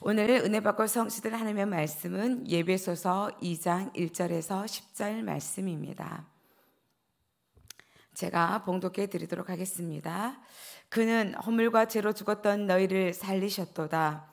오늘 은혜 받고 성시된 하나님의 말씀은 예배소서 2장 1절에서 10절 말씀입니다. 제가 봉독해 드리도록 하겠습니다. 그는 허물과 죄로 죽었던 너희를 살리셨도다.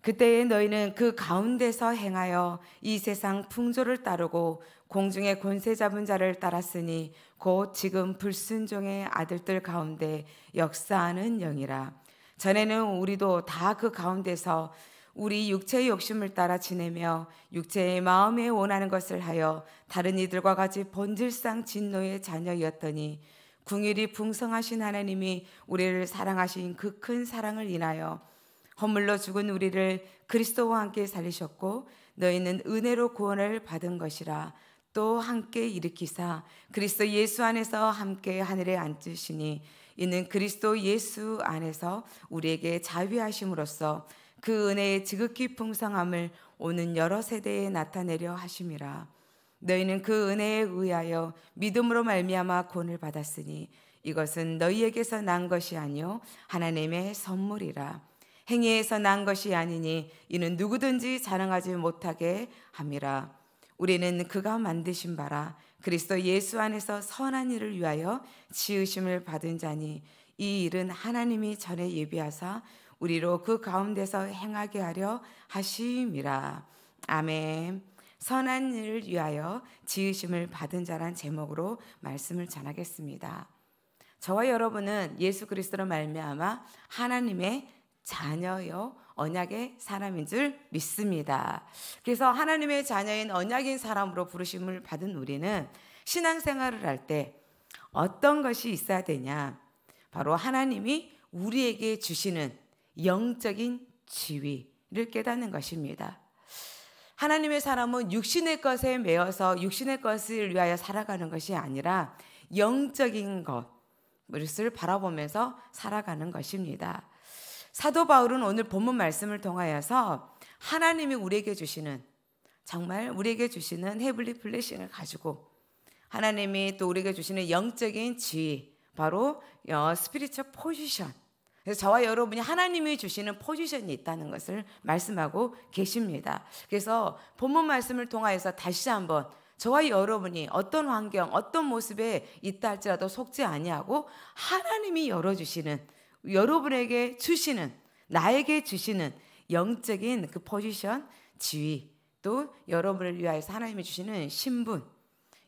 그때에 너희는 그 가운데서 행하여 이 세상 풍조를 따르고 공중의 권세 잡은 자를 따랐으니 곧 지금 불순종의 아들들 가운데 역사하는 영이라. 전에는 우리도 다 그 가운데서 우리 육체의 욕심을 따라 지내며 육체의 마음에 원하는 것을 하여 다른 이들과 같이 본질상 진노의 자녀였더니 궁일이 풍성하신 하나님이 우리를 사랑하신 그 큰 사랑을 인하여 허물로 죽은 우리를 그리스도와 함께 살리셨고 너희는 은혜로 구원을 받은 것이라 또 함께 일으키사 그리스도 예수 안에서 함께 하늘에 앉으시니 이는 그리스도 예수 안에서 우리에게 자비하심으로써 그 은혜의 지극히 풍성함을 오는 여러 세대에 나타내려 하심이라. 너희는 그 은혜에 의하여 믿음으로 말미암아 권을 받았으니 이것은 너희에게서 난 것이 아니요 하나님의 선물이라. 행위에서 난 것이 아니니 이는 누구든지 자랑하지 못하게 함이라. 우리는 그가 만드신 바라 그리스도 예수 안에서 선한 일을 위하여 지으심을 받은 자니 이 일은 하나님이 전에 예비하사 우리로 그 가운데서 행하게 하려 하심이라. 아멘. 선한 일을 위하여 지으심을 받은 자란 제목으로 말씀을 전하겠습니다. 저와 여러분은 예수 그리스도로 말미암아 하나님의 자녀요 언약의 사람인 줄 믿습니다. 그래서 하나님의 자녀인 언약인 사람으로 부르심을 받은 우리는 신앙생활을 할 때 어떤 것이 있어야 되냐? 바로 하나님이 우리에게 주시는 영적인 지위를 깨닫는 것입니다. 하나님의 사람은 육신의 것에 매여서 육신의 것을 위하여 살아가는 것이 아니라 영적인 것을 바라보면서 살아가는 것입니다. 사도 바울은 오늘 본문 말씀을 통하여서 하나님이 우리에게 주시는 정말 우리에게 주시는 헤블리 플래싱을 가지고 하나님이 또 우리에게 주시는 영적인 지위 바로 스피리처 어, 포지션 그래서 저와 여러분이 하나님이 주시는 포지션이 있다는 것을 말씀하고 계십니다. 그래서 본문 말씀을 통하여서 다시 한번 저와 여러분이 어떤 환경, 어떤 모습에 있다 할지라도 속지 아니하고 하나님이 열어주시는 여러분에게 주시는 나에게 주시는 영적인 그 포지션, 지위 또 여러분을 위하여서 하나님이 주시는 신분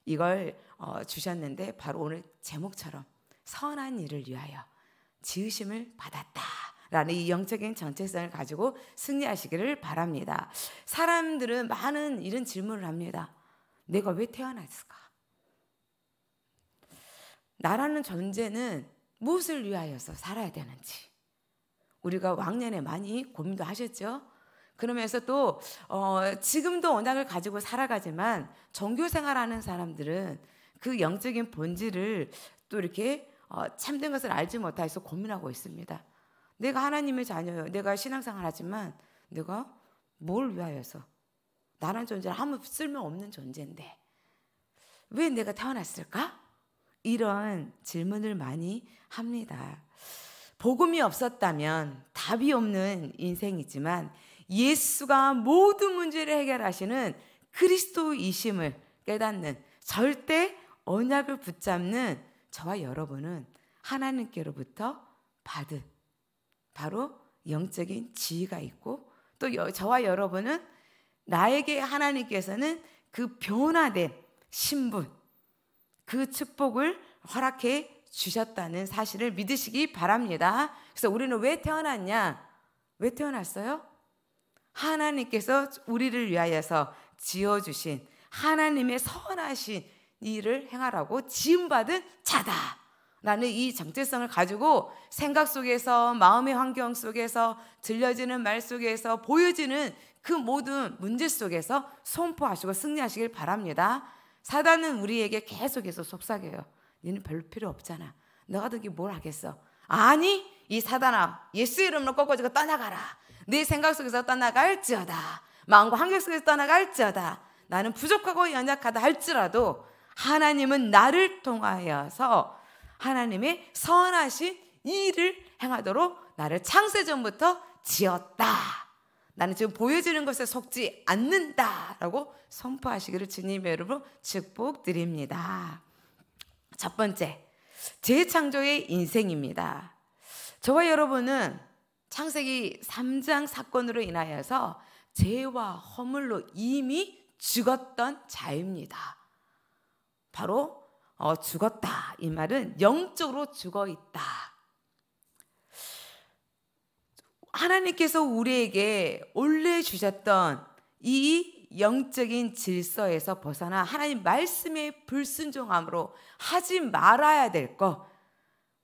이걸 어, 주셨는데 바로 오늘 제목처럼 선한 일을 위하여 지으심을 받았다. 라는 이 영적인 정체성을 가지고 승리하시기를 바랍니다. 사람들은 많은 이런 질문을 합니다. 내가 왜 태어났을까? 나라는 존재는 무엇을 위하여서 살아야 되는지 우리가 왕년에 많이 고민도 하셨죠. 그러면서 또 어, 지금도 언약을 가지고 살아가지만 종교 생활하는 사람들은 그 영적인 본질을 또 이렇게 어, 참된 것을 알지 못해서 고민하고 있습니다. 내가 하나님의 자녀요. 내가 신앙생활 하지만 내가 뭘 위하여서 나란 존재를 아무 쓸모없는 존재인데 왜 내가 태어났을까? 이런 질문을 많이 합니다. 복음이 없었다면 답이 없는 인생이지만 예수가 모든 문제를 해결하시는 그리스도이심을 깨닫는 절대 언약을 붙잡는 저와 여러분은 하나님께로부터 받은 바로 영적인 지위가 있고 또 저와 여러분은 나에게 하나님께서는 그 변화된 신분, 그 축복을 허락해 주셨다는 사실을 믿으시기 바랍니다. 그래서 우리는 왜 태어났냐? 왜 태어났어요? 하나님께서 우리를 위하여서 지어주신 하나님의 선하신 일을 행하라고 지음받은 자다. 라는 이 정체성을 가지고 생각 속에서 마음의 환경 속에서 들려지는 말 속에서 보여지는 그 모든 문제 속에서 선포하시고 승리하시길 바랍니다. 사단은 우리에게 계속해서 속삭여요. 너는 별로 필요 없잖아. 너가 되게 뭘 하겠어? 아니, 이 사단아, 예수 이름으로 꺾어지고 떠나가라. 네 생각 속에서 떠나갈지어다. 마음과 환경 속에서 떠나갈지어다. 나는 부족하고 연약하다 할지라도 하나님은 나를 통하여서 하나님의 선하신 일을 행하도록 나를 창세 전부터 지었다. 나는 지금 보여지는 것에 속지 않는다라고 선포하시기를 주님의 이름으로 축복드립니다. 첫 번째, 재창조의 인생입니다. 저와 여러분은 창세기 3장 사건으로 인하여서 죄와 허물로 이미 죽었던 자입니다. 바로 어, 죽었다 이 말은 영적으로 죽어 있다. 하나님께서 우리에게 원래 주셨던 이 영적인 질서에서 벗어나 하나님 말씀의 불순종함으로 하지 말아야 될 것,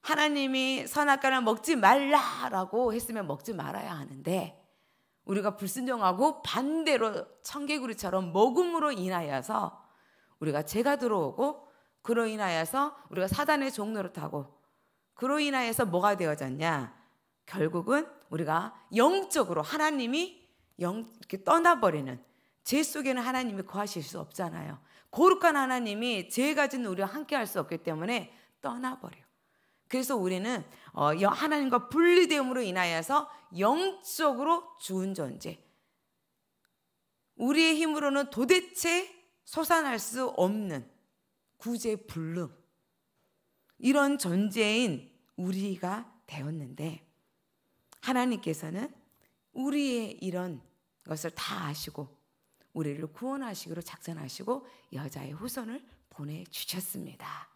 하나님이 선악과를 먹지 말라라고 했으면 먹지 말아야 하는데 우리가 불순종하고 반대로 청개구리처럼 먹음으로 인하여서 우리가 죄가 들어오고 그로 인하여서 우리가 사단의 종로를 타고 그로 인하여서 뭐가 되어졌냐 결국은 우리가 영적으로 하나님이 영, 이렇게 떠나버리는 죄 속에는 하나님이 거하실 수 없잖아요. 거룩한 하나님이 죄 가진 우리와 함께 할 수 없기 때문에 떠나버려. 그래서 우리는 어, 하나님과 분리됨으로 인하여서 영적으로 죽은 존재. 우리의 힘으로는 도대체 소산할 수 없는 구제 불능 이런 존재인 우리가 되었는데 하나님께서는 우리의 이런 것을 다 아시고 우리를 구원하시기로 작전하시고 여자의 후손을 보내주셨습니다.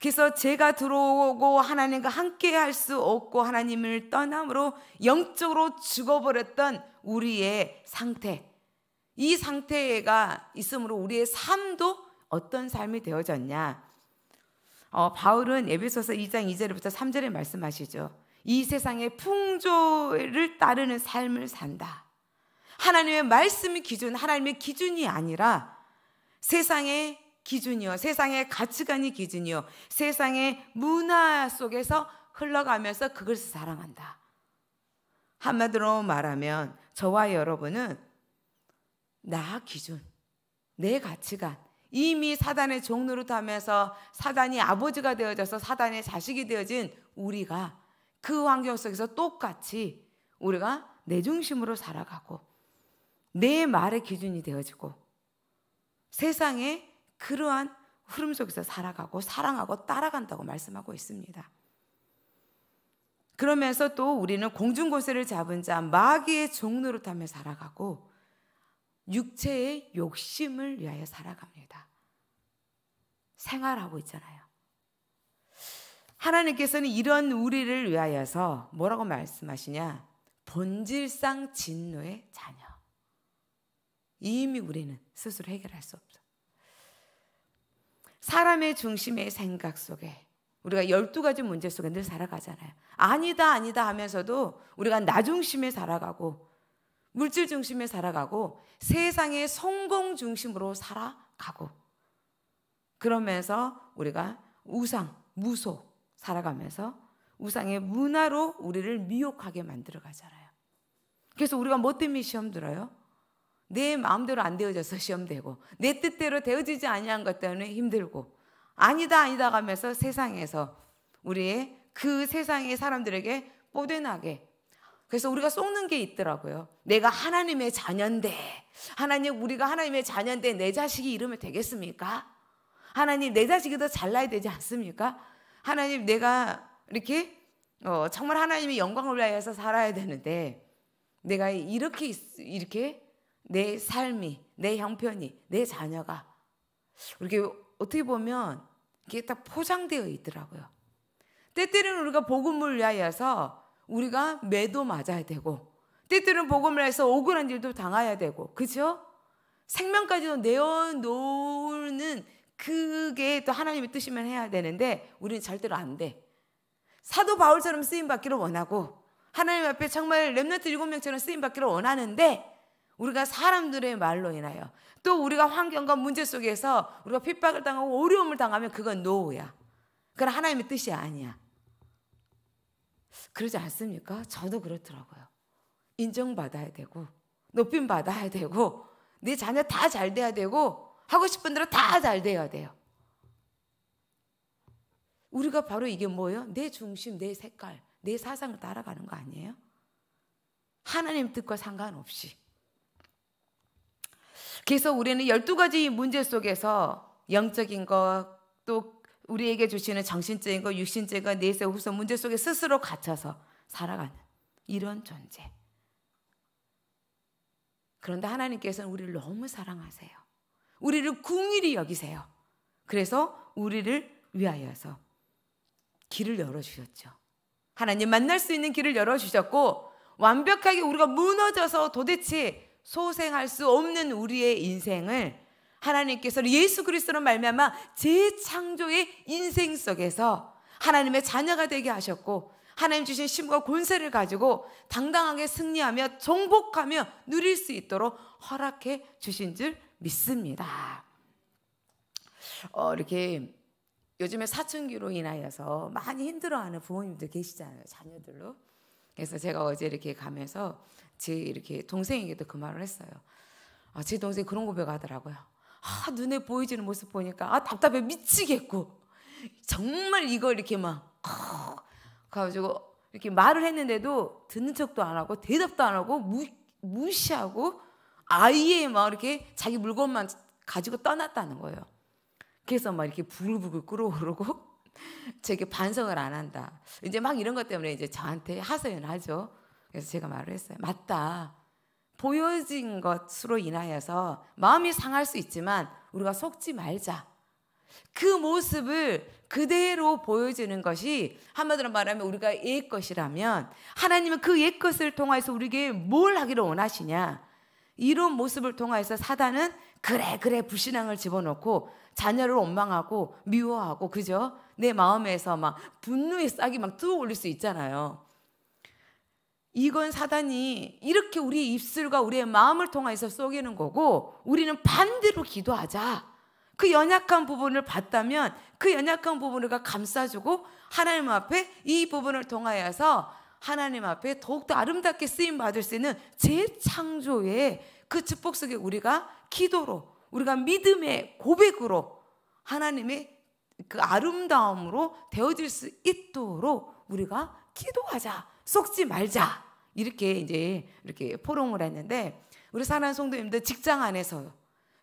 그래서 제가 들어오고 하나님과 함께 할수 없고 하나님을 떠남으로 영적으로 죽어버렸던 우리의 상태. 이 상태가 있으므로 우리의 삶도 어떤 삶이 되어졌냐. 어, 바울은 에베소서 2장 2절부터 3절에 말씀하시죠. 이 세상의 풍조를 따르는 삶을 산다. 하나님의 말씀이 기준, 하나님의 기준이 아니라 세상의 기준이요. 세상의 가치관이 기준이요. 세상의 문화 속에서 흘러가면서 그것을 사랑한다. 한마디로 말하면 저와 여러분은 나 기준, 내 가치관, 이미 사단의 종로로 타면서 사단이 아버지가 되어져서 사단의 자식이 되어진 우리가 그 환경 속에서 똑같이 우리가 내 중심으로 살아가고 내 말의 기준이 되어지고 세상의 그러한 흐름 속에서 살아가고 사랑하고 따라간다고 말씀하고 있습니다. 그러면서 또 우리는 공중고세를 잡은 자 마귀의 종로를 타며 살아가고 육체의 욕심을 위하여 살아갑니다. 생활하고 있잖아요. 하나님께서는 이런 우리를 위하여서 뭐라고 말씀하시냐? 본질상 진노의 자녀. 이미 우리는 스스로 해결할 수 없어. 사람의 중심의 생각 속에 우리가 12가지 문제 속에 늘 살아가잖아요. 아니다, 아니다 하면서도 우리가 나 중심에 살아가고 물질 중심에 살아가고 세상의 성공 중심으로 살아가고 그러면서 우리가 우상, 무속, 살아가면서 우상의 문화로 우리를 미혹하게 만들어 가잖아요. 그래서 우리가 뭐 때문에 시험 들어요? 내 마음대로 안 되어져서 시험되고 내 뜻대로 되어지지 아니한 것 때문에 힘들고 아니다 아니다 가면서 세상에서 우리의 그 세상의 사람들에게 뽀대나게 그래서 우리가 속는 게 있더라고요. 내가 하나님의 자녀인데 하나님 우리가 하나님의 자녀인데 내 자식이 이러면 되겠습니까? 하나님 내 자식이 더 잘나야 되지 않습니까? 하나님 내가 이렇게 어, 정말 하나님의 영광을 위하여서 살아야 되는데 내가 이렇게 이렇게 내 삶이 내 형편이 내 자녀가 이렇게 어떻게 보면 이게 딱 포장되어 있더라고요. 때때로는 우리가 복음을 위하여서 우리가 매도 맞아야 되고 때때로는 복음을 위해서 억울한 일도 당해야 되고 그죠? 생명까지도 내어놓는 그게 또 하나님의 뜻이면 해야 되는데 우리는 절대로 안 돼. 사도 바울처럼 쓰임 받기를 원하고 하나님 앞에 정말 렘넌트 일곱 명처럼 쓰임 받기를 원하는데 우리가 사람들의 말로 인하여 또 우리가 환경과 문제 속에서 우리가 핍박을 당하고 어려움을 당하면 그건 노우야. 그건 하나님의 뜻이 아니야. 그러지 않습니까? 저도 그렇더라고요. 인정받아야 되고 높임 받아야 되고 내 자녀 다 잘 돼야 되고 하고 싶은 대로 다 잘 돼야 돼요. 우리가 바로 이게 뭐예요? 내 중심, 내 색깔, 내 사상을 따라가는 거 아니에요? 하나님 뜻과 상관없이. 그래서 우리는 12가지 문제 속에서 영적인 것, 또 우리에게 주시는 정신적인 것, 육신적인 것, 내세 후서 문제 속에 스스로 갇혀서 살아가는 이런 존재. 그런데 하나님께서는 우리를 너무 사랑하세요. 우리를 궁일이 여기세요. 그래서 우리를 위하여서 길을 열어주셨죠. 하나님 만날 수 있는 길을 열어주셨고 완벽하게 우리가 무너져서 도대체 소생할 수 없는 우리의 인생을 하나님께서 예수 그리스도로 말미암아 재창조의 인생 속에서 하나님의 자녀가 되게 하셨고 하나님 주신 힘과 권세를 가지고 당당하게 승리하며 정복하며 누릴 수 있도록 허락해 주신 줄 믿습니다. 어, 이렇게 요즘에 사춘기로 인하여서 많이 힘들어하는 부모님들 계시잖아요. 자녀들로. 그래서 제가 어제 이렇게 가면서 제 이렇게 동생에게도 그 말을 했어요. 아, 제 동생 그런 고백하더라고요. 아, 눈에 보이지는 모습 보니까 아, 답답해 미치겠고. 정말 이거 이렇게 막 어, 가지고 이렇게 말을 했는데도 듣는 척도 안 하고 대답도 안 하고 무, 무시하고 아예 막 이렇게 자기 물건만 가지고 떠났다는 거예요. 그래서 막 이렇게 부글부글 끓어오르고 제게 반성을 안 한다. 이제 막 이런 것 때문에 이제 저한테 하소연을 하죠. 그래서 제가 말을 했어요. 맞다. 보여진 것으로 인하여서 마음이 상할 수 있지만 우리가 속지 말자. 그 모습을 그대로 보여주는 것이 한마디로 말하면 우리가 옛 것이라면 하나님은 그옛 것을 통해서 우리에게 뭘 하기를 원하시냐? 이런 모습을 통해서 사단은 그래 그래 불신앙을 집어넣고 자녀를 원망하고 미워하고 그죠? 내 마음에서 막 분노의 싹이 막 뚫어올릴 수 있잖아요. 이건 사단이 이렇게 우리 입술과 우리의 마음을 통해서 쏘기는 거고 우리는 반대로 기도하자. 그 연약한 부분을 봤다면 그 연약한 부분을 감싸주고 하나님 앞에 이 부분을 통하여서 하나님 앞에 더욱더 아름답게 쓰임 받을 수 있는 재창조의 그 축복 속에 우리가 기도로 우리가 믿음의 고백으로 하나님의 그 아름다움으로 되어질 수 있도록 우리가 기도하자 속지 말자 이렇게 이제 이렇게 포롱을 했는데 우리 사랑하는 성도님들 직장 안에서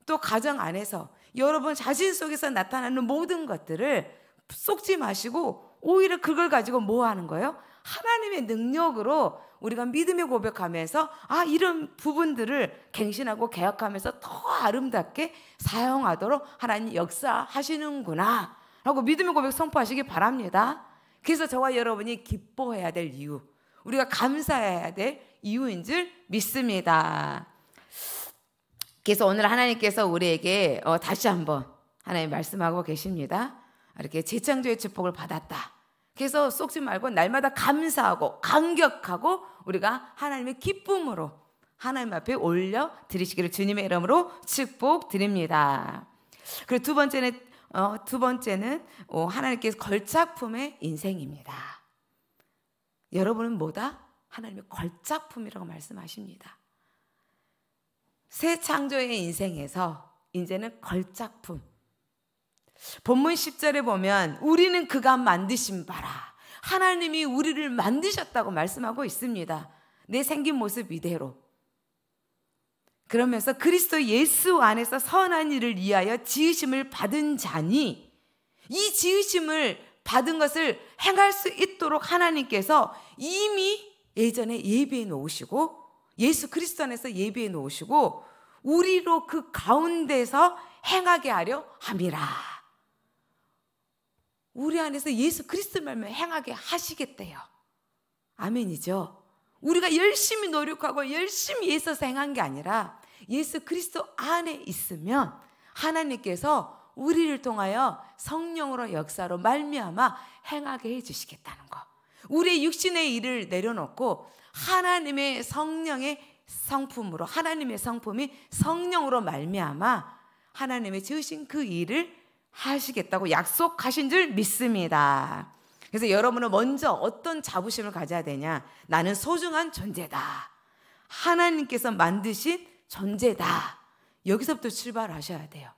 또 가정 안에서 여러분 자신 속에서 나타나는 모든 것들을 속지 마시고 오히려 그걸 가지고 뭐 하는 거예요? 하나님의 능력으로 우리가 믿음의 고백하면서 아 이런 부분들을 갱신하고 개혁하면서 더 아름답게 사용하도록 하나님 역사하시는구나 라고 믿음의 고백 선포하시기 바랍니다. 그래서 저와 여러분이 기뻐해야 될 이유, 우리가 감사해야 될 이유인 줄 믿습니다. 그래서 오늘 하나님께서 우리에게 어, 다시 한번 하나님 말씀하고 계십니다. 이렇게 재창조의 축복을 받았다. 그래서 속지 말고 날마다 감사하고 감격하고 우리가 하나님의 기쁨으로 하나님 앞에 올려 드리시기를 주님의 이름으로 축복 드립니다. 그리고 두 번째는 어, 두 번째는 어, 하나님께서 걸작품의 인생입니다. 여러분은 뭐다? 하나님의 걸작품이라고 말씀하십니다. 새 창조의 인생에서 이제는 걸작품, 본문 10절에 보면 우리는 그가 만드신 바라. 하나님이 우리를 만드셨다고 말씀하고 있습니다. 내 생긴 모습 이대로. 그러면서 그리스도 예수 안에서 선한 일을 위하여 지으심을 받은 자니 이 지으심을 받은 것을 행할 수 있도록 하나님께서 이미 예전에 예비해 놓으시고 예수 그리스도 안에서 예비해 놓으시고 우리로 그 가운데서 행하게 하려 함이라. 우리 안에서 예수 그리스도만 행하게 하시겠대요. 아멘이죠. 우리가 열심히 노력하고 열심히 예수서 행한 게 아니라 예수 그리스도 안에 있으면 하나님께서 우리를 통하여 성령으로 역사로 말미암아 행하게 해 주시겠다는 거. 우리의 육신의 일을 내려놓고 하나님의 성령의 성품으로 하나님의 성품이 성령으로 말미암아 하나님의 지으신 그 일을 하시겠다고 약속하신 줄 믿습니다. 그래서 여러분은 먼저 어떤 자부심을 가져야 되냐? 나는 소중한 존재다. 하나님께서 만드신 존재다. 여기서부터 출발하셔야 돼요.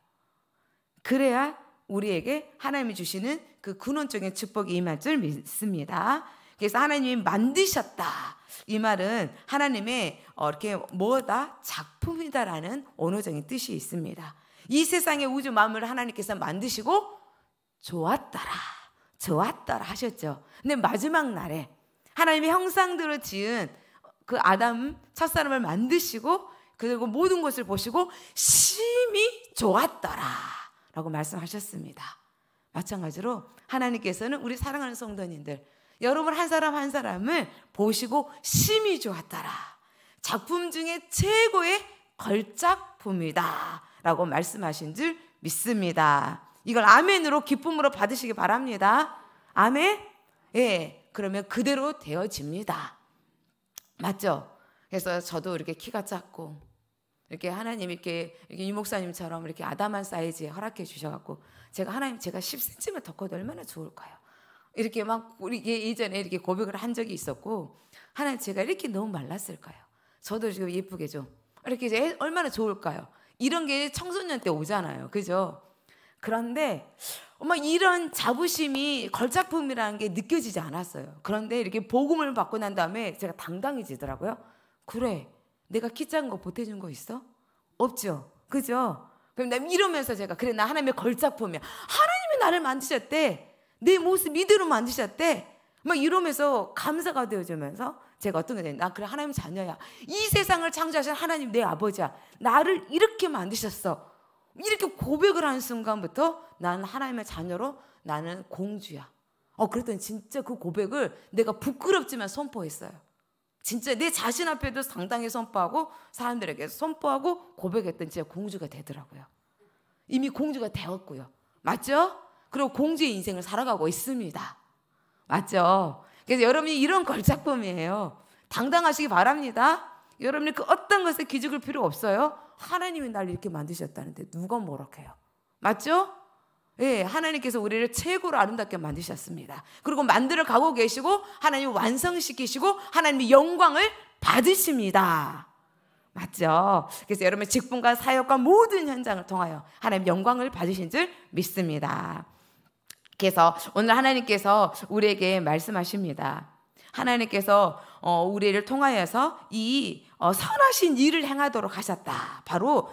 그래야 우리에게 하나님이 주시는 그 근원적인 축복이 임할 줄 믿습니다. 그래서 하나님이 만드셨다. 이 말은 하나님의 어, 이렇게 뭐다 작품이다라는 언어적인 뜻이 있습니다. 이 세상의 우주 마음을 하나님께서 만드시고 좋았더라, 좋았더라 하셨죠. 근데 마지막 날에 하나님의 형상대로 지은 그 아담 첫사람을 만드시고 그리고 모든 것을 보시고 심히 좋았더라 라고 말씀하셨습니다. 마찬가지로 하나님께서는 우리 사랑하는 성도님들 여러분 한 사람 한 사람을 보시고 심히 좋았더라. 작품 중에 최고의 걸작품이다. 라고 말씀하신 줄 믿습니다. 이걸 아멘으로 기쁨으로 받으시기 바랍니다. 아멘? 예. 그러면 그대로 되어집니다. 맞죠? 그래서 저도 이렇게 키가 작고 이렇게 하나님 이렇게, 이렇게 유목사님처럼 이렇게 아담한 사이즈에 허락해 주셔갖고 제가 하나님 제가 10cm 더 커도 얼마나 좋을까요? 이렇게 막 우리 예전에 이렇게 고백을 한 적이 있었고 하나님 제가 이렇게 너무 말랐을까요? 저도 지금 예쁘게 좀 이렇게 이제 얼마나 좋을까요? 이런 게 청소년 때 오잖아요. 그죠? 그런데 엄마 이런 자부심이 걸작품이라는 게 느껴지지 않았어요. 그런데 이렇게 복음을 받고 난 다음에 제가 당당해지더라고요. 그래. 내가 키 작은 거 보태준 거 있어? 없죠. 그죠? 그럼 난 이러면서 제가 그래 나 하나님의 걸작품이야. 하나님이 나를 만드셨대. 내 모습 이대로 만드셨대. 막 이러면서 감사가 되어주면서 제가 어떤 거냐? 면나 그래 하나님 자녀야. 이 세상을 창조하신 하나님 내 아버지야. 나를 이렇게 만드셨어. 이렇게 고백을 하는 순간부터 나는 하나님의 자녀로 나는 공주야. 어 그랬더니 진짜 그 고백을 내가 부끄럽지만 선포했어요. 진짜 내 자신 앞에도 당당히 선포하고 사람들에게 선포하고 고백했던 진짜 공주가 되더라고요. 이미 공주가 되었고요. 맞죠? 그리고 공주의 인생을 살아가고 있습니다. 맞죠? 그래서 여러분이 이런 걸작범이에요 당당하시기 바랍니다. 여러분이 그 어떤 것에 기죽을 필요 없어요. 하나님이 날 이렇게 만드셨다는데 누가 뭐라해요 맞죠? 예, 하나님께서 우리를 최고로 아름답게 만드셨습니다. 그리고 만들어 가고 계시고 하나님 완성시키시고 하나님이 영광을 받으십니다. 맞죠? 그래서 여러분의 직분과 사역과 모든 현장을 통하여 하나님 영광을 받으신 줄 믿습니다. 그래서 오늘 하나님께서 우리에게 말씀하십니다. 하나님께서 어, 우리를 통하여서 이 어, 선하신 일을 행하도록 하셨다. 바로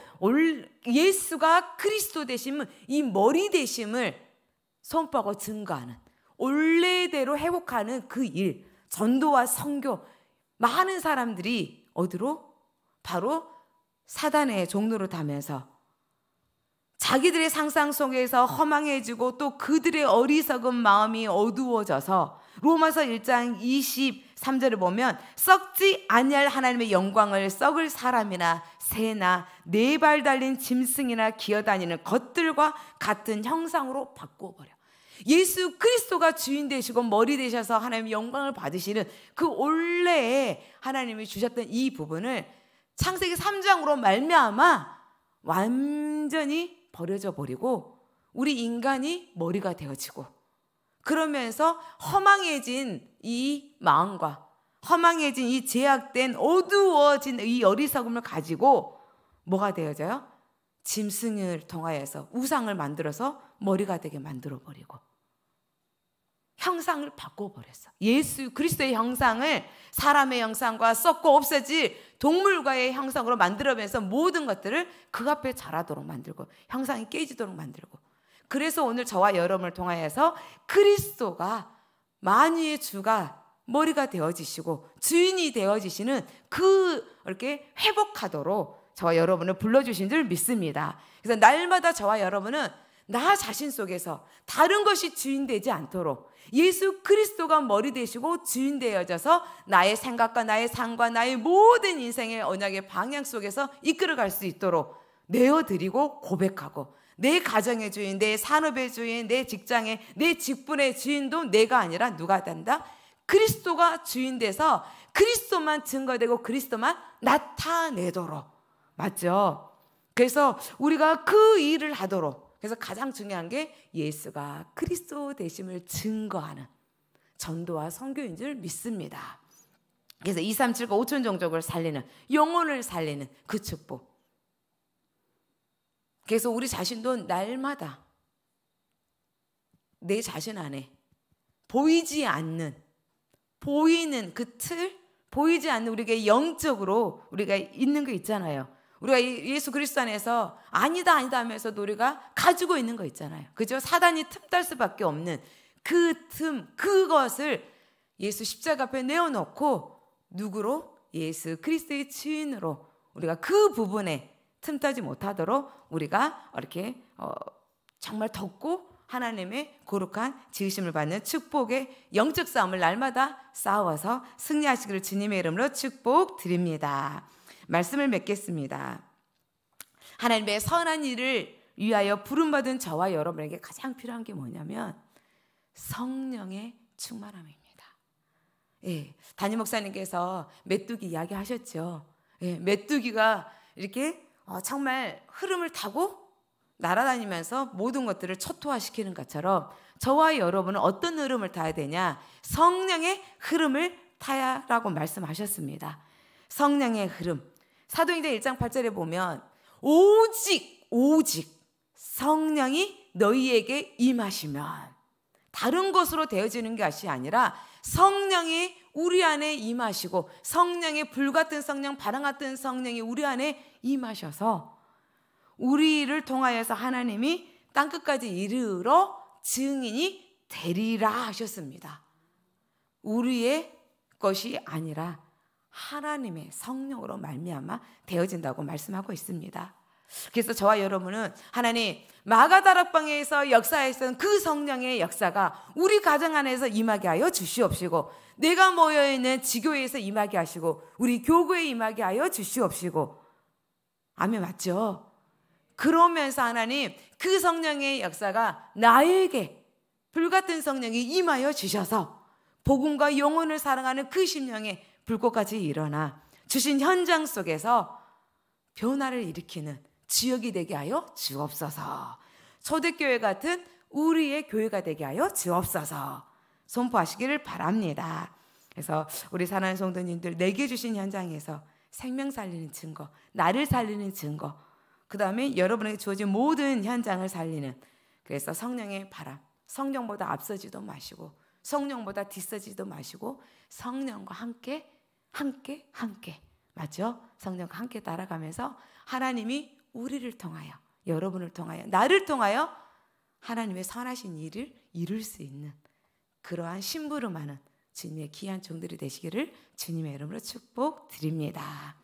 예수가 그리스도 되심은 이 머리 되심을 손바고 증거하는 원래대로 회복하는 그 일, 전도와 선교 많은 사람들이 어디로 바로 사단의 종로를 타면서 자기들의 상상 속에서 허망해지고 또 그들의 어리석은 마음이 어두워져서 로마서 1장 23절을 보면 썩지 아니할 하나님의 영광을 썩을 사람이나 새나 네 발 달린 짐승이나 기어다니는 것들과 같은 형상으로 바꾸어 버려. 예수 그리스도가 주인 되시고 머리 되셔서 하나님의 영광을 받으시는 그 원래의 하나님이 주셨던 이 부분을 창세기 3장으로 말미암아 완전히 버려져 버리고 우리 인간이 머리가 되어지고 그러면서 허망해진 이 마음과 허망해진 이 제약된 어두워진 이 어리석음을 가지고 뭐가 되어져요? 짐승을 통하여서 우상을 만들어서 머리가 되게 만들어 버리고 형상을 바꿔버렸어. 예수 그리스도의 형상을 사람의 형상과 섞고 없애지 동물과의 형상으로 만들어면서 모든 것들을 그 앞에 자라도록 만들고 형상이 깨지도록 만들고 그래서 오늘 저와 여러분을 통하여서 그리스도가 만유의 주가 머리가 되어지시고 주인이 되어지시는 그 이렇게 회복하도록 저와 여러분을 불러주신 줄 믿습니다. 그래서 날마다 저와 여러분은 나 자신 속에서 다른 것이 주인 되지 않도록 예수 그리스도가 머리 되시고 주인 되어져서 나의 생각과 나의 삶과 나의 모든 인생의 언약의 방향 속에서 이끌어갈 수 있도록 내어드리고 고백하고 내 가정의 주인, 내 산업의 주인, 내 직장의, 내 직분의 주인도 내가 아니라 누가 된다? 그리스도가 주인 돼서 그리스도만 증거되고 그리스도만 나타내도록. 맞죠? 그래서 우리가 그 일을 하도록 그래서 가장 중요한 게 예수가 그리스도 되심을 증거하는 전도와 선교인 줄 믿습니다. 그래서 2, 3, 7과 5천 종족을 살리는 영혼을 살리는 그 축복. 그래서 우리 자신도 날마다 내 자신 안에 보이지 않는 보이는 그 틀, 보이지 않는 우리가 영적으로 우리가 있는 게 있잖아요. 우리가 예수 그리스도 안에서 아니다 아니다 하면서도 우리가 가지고 있는 거 있잖아요. 그죠? 사단이 틈 딸 수밖에 없는 그 틈, 그것을 예수 십자가 앞에 내어놓고 누구로? 예수 그리스도의 주인으로 우리가 그 부분에 틈타지 못하도록 우리가 이렇게 어, 정말 덮고 하나님의 거룩한 지으심을 받는 축복의 영적 싸움을 날마다 싸워서 승리하시기를 주님의 이름으로 축복 드립니다. 말씀을 맺겠습니다. 하나님의 선한 일을 위하여 부름받은 저와 여러분에게 가장 필요한 게 뭐냐면 성령의 충만함입니다. 예, 담임 목사님께서 메뚜기 이야기 하셨죠. 예, 메뚜기가 이렇게 어, 정말 흐름을 타고 날아다니면서 모든 것들을 초토화시키는 것처럼 저와 여러분은 어떤 흐름을 타야 되냐? 성령의 흐름을 타야라고 말씀하셨습니다. 성령의 흐름. 사도행전 1장 8절에 보면 오직 오직 성령이 너희에게 임하시면 다른 것으로 되어지는 것이 아니라 성령이 우리 안에 임하시고 성령의 불 같은 성령, 바람 같은 성령이 우리 안에 임하셔서 우리를 통하여서 하나님이 땅 끝까지 이르러 증인이 되리라 하셨습니다. 우리의 것이 아니라 하나님의 성령으로 말미암아 되어진다고 말씀하고 있습니다. 그래서 저와 여러분은 하나님 마가다락방에서 역사했던 그 성령의 역사가 우리 가정 안에서 임하게 하여 주시옵시고 내가 모여 있는 지교회에서 임하게 하시고 우리 교구에 임하게 하여 주시옵시고 아멘 맞죠? 그러면서 하나님 그 성령의 역사가 나에게 불같은 성령이 임하여 주셔서 복음과 영혼을 사랑하는 그 심령에 불꽃까지 일어나 주신 현장 속에서 변화를 일으키는 지역이 되게 하여 주옵소서. 초대교회 같은 우리의 교회가 되게 하여 주옵소서. 선포하시기를 바랍니다. 그래서 우리 사랑하는 성도님들 내게 주신 현장에서 생명 살리는 증거, 나를 살리는 증거, 그 다음에 여러분에게 주어진 모든 현장을 살리는 그래서 성령의 바람, 성령보다 앞서지도 마시고 성령보다 뒤서지도 마시고 성령과 함께 함께 함께 맞죠? 성령과 함께 따라가면서 하나님이 우리를 통하여 여러분을 통하여 나를 통하여 하나님의 선하신 일을 이룰 수 있는 그러한 심부름하는 주님의 귀한 종들이 되시기를 주님의 이름으로 축복드립니다.